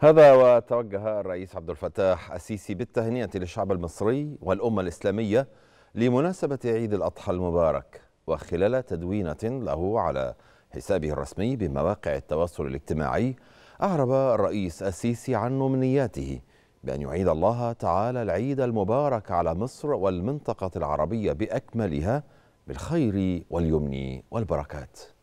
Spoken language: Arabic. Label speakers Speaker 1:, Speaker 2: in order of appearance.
Speaker 1: هذا وتوجه الرئيس عبد الفتاح السيسي بالتهنئة للشعب المصري والأمة الإسلامية لمناسبة عيد الأضحى المبارك وخلال تدوينة له على حسابه الرسمي بمواقع التواصل الاجتماعي أعرب الرئيس السيسي عن أمنياته بأن يعيد الله تعالى العيد المبارك على مصر والمنطقة العربية بأكملها بالخير واليمن والبركات